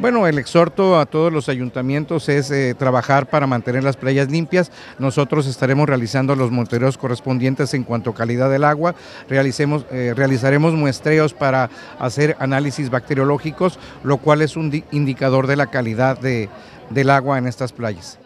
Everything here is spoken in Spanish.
Bueno, el exhorto a todos los ayuntamientos es eh, trabajar para mantener las playas limpias. Nosotros estaremos realizando los monitoreos correspondientes en cuanto a calidad del agua. Eh, realizaremos muestreos para hacer análisis bacteriológicos, lo cual es un indicador de la calidad del agua en estas playas.